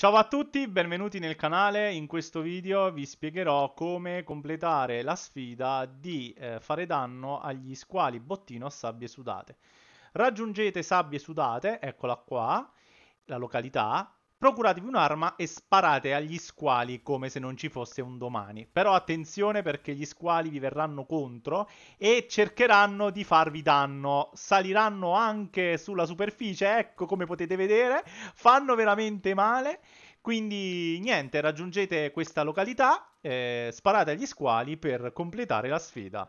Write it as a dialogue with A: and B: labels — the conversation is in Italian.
A: Ciao a tutti, benvenuti nel canale. In questo video vi spiegherò come completare la sfida di eh, fare danno agli squali bottino a sabbie sudate. Raggiungete sabbie sudate, eccola qua, la località, Procuratevi un'arma e sparate agli squali come se non ci fosse un domani. Però attenzione perché gli squali vi verranno contro e cercheranno di farvi danno. Saliranno anche sulla superficie, ecco come potete vedere, fanno veramente male. Quindi niente, raggiungete questa località, eh, sparate agli squali per completare la sfida.